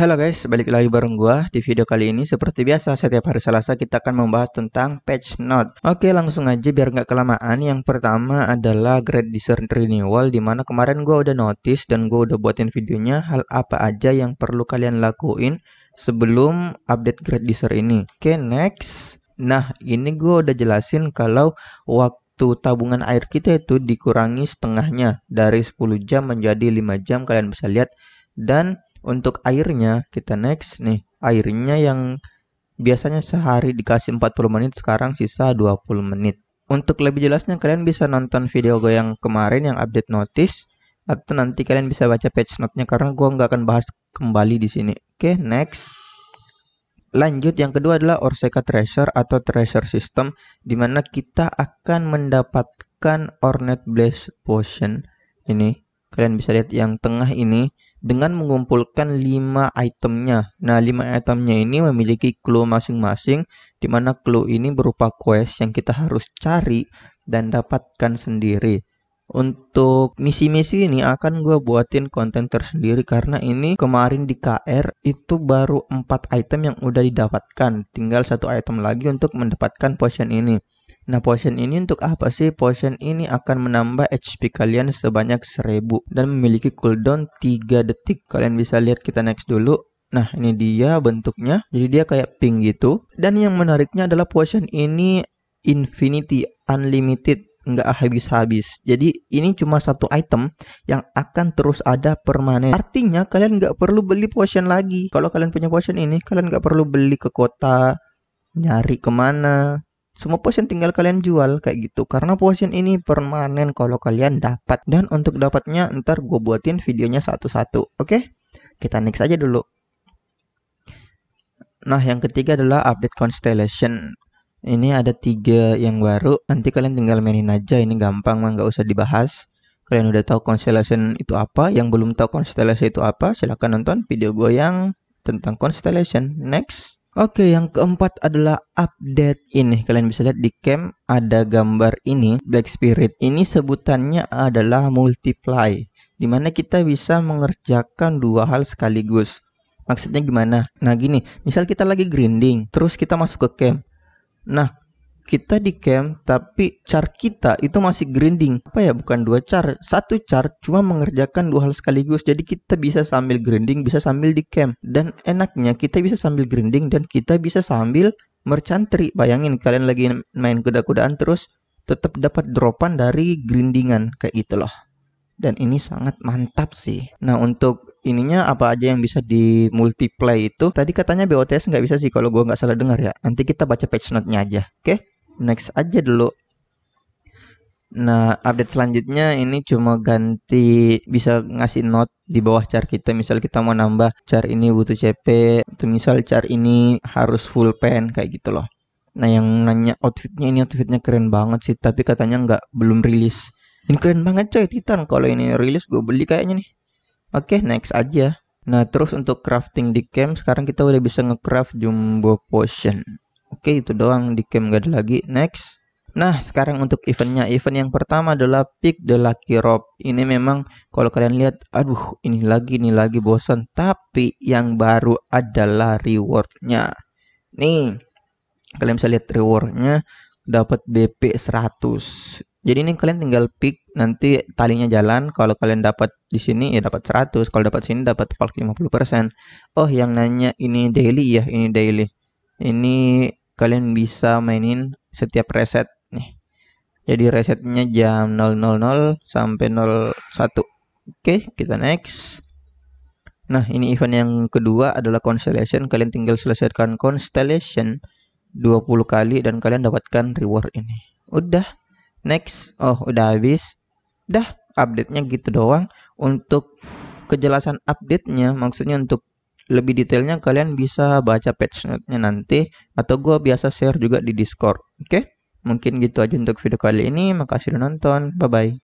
Halo guys, balik lagi bareng gua. Di video kali ini seperti biasa setiap hari Selasa kita akan membahas tentang patch note. Oke, langsung aja biar nggak kelamaan. Yang pertama adalah grade discern renewal dimana kemarin gua udah notice dan gua udah buatin videonya hal apa aja yang perlu kalian lakuin sebelum update grade discern ini. Oke, next. Nah, ini gua udah jelasin kalau waktu tabungan air kita itu dikurangi setengahnya dari 10 jam menjadi 5 jam kalian bisa lihat dan untuk airnya kita next nih. Airnya yang biasanya sehari dikasih 40 menit sekarang sisa 20 menit. Untuk lebih jelasnya kalian bisa nonton video gue yang kemarin yang update notice atau nanti kalian bisa baca page note-nya karena gue nggak akan bahas kembali di sini. Oke, okay, next. Lanjut yang kedua adalah Orseka Treasure atau Treasure System dimana kita akan mendapatkan Ornet Blaze Potion. Ini kalian bisa lihat yang tengah ini dengan mengumpulkan 5 itemnya. Nah, 5 itemnya ini memiliki clue masing-masing, di mana clue ini berupa quest yang kita harus cari dan dapatkan sendiri. Untuk misi-misi ini akan gue buatin konten tersendiri karena ini kemarin di KR itu baru 4 item yang udah didapatkan. Tinggal satu item lagi untuk mendapatkan potion ini. Nah, potion ini untuk apa sih? Potion ini akan menambah HP kalian sebanyak 1000 dan memiliki cooldown 3 detik. Kalian bisa lihat kita next dulu. Nah, ini dia bentuknya. Jadi dia kayak pink gitu. Dan yang menariknya adalah potion ini infinity, unlimited nggak habis-habis. Jadi ini cuma satu item yang akan terus ada permanen. Artinya kalian nggak perlu beli potion lagi. Kalau kalian punya potion ini, kalian nggak perlu beli ke kota, nyari kemana, semua potion tinggal kalian jual kayak gitu. Karena potion ini permanen kalau kalian dapat. Dan untuk dapatnya ntar gue buatin videonya satu-satu. Oke? Kita next aja dulu. Nah yang ketiga adalah update constellation. Ini ada tiga yang baru. Nanti kalian tinggal mainin aja. Ini gampang mah nggak usah dibahas. Kalian udah tahu constellation itu apa? Yang belum tahu constellation itu apa? Silahkan nonton video gue yang tentang constellation. Next. Oke, yang keempat adalah update ini. Kalian bisa lihat di cam ada gambar ini, Black Spirit. Ini sebutannya adalah multiply, dimana kita bisa mengerjakan dua hal sekaligus. Maksudnya gimana? Nah gini, misal kita lagi grinding, terus kita masuk ke camp. Nah, kita di camp tapi char kita itu masih grinding apa ya bukan dua char satu char cuma mengerjakan dua hal sekaligus jadi kita bisa sambil grinding bisa sambil di camp dan enaknya kita bisa sambil grinding dan kita bisa sambil mercantri. bayangin kalian lagi main kuda-kudaan terus tetap dapat dropan dari grindingan kayak gitu loh dan ini sangat mantap sih nah untuk ininya apa aja yang bisa di multiplay itu tadi katanya BOTS nggak bisa sih kalau gua nggak salah dengar ya nanti kita baca patch note-nya aja oke okay? next aja dulu Nah, update selanjutnya ini cuma ganti bisa ngasih note di bawah char kita. Misal kita mau nambah char ini butuh CP, atau misal char ini harus full pen kayak gitu loh. Nah, yang nanya outfitnya ini outfitnya keren banget sih, tapi katanya nggak belum rilis. Ini keren banget coy Titan. Kalau ini rilis gue beli kayaknya nih. Oke, okay, next aja. Nah, terus untuk crafting di camp sekarang kita udah bisa ngecraft jumbo potion. Oke, itu doang di camp gak ada lagi. Next. Nah, sekarang untuk eventnya. Event yang pertama adalah Pick the Lucky Rob. Ini memang kalau kalian lihat, aduh ini lagi, ini lagi bosan. Tapi yang baru adalah rewardnya. Nih, kalian bisa lihat rewardnya dapat BP 100. Jadi ini kalian tinggal pick nanti talinya jalan. Kalau kalian dapat di sini ya dapat 100, kalau dapat sini dapat 50%. Oh, yang nanya ini daily ya, ini daily. Ini kalian bisa mainin setiap reset nih jadi resetnya jam 000 sampai 01 oke kita next nah ini event yang kedua adalah constellation kalian tinggal selesaikan constellation 20 kali dan kalian dapatkan reward ini udah next oh udah habis dah update-nya gitu doang untuk kejelasan update-nya maksudnya untuk lebih detailnya kalian bisa baca patch note-nya nanti atau gue biasa share juga di Discord. Oke, okay? mungkin gitu aja untuk video kali ini. Makasih udah nonton. Bye-bye.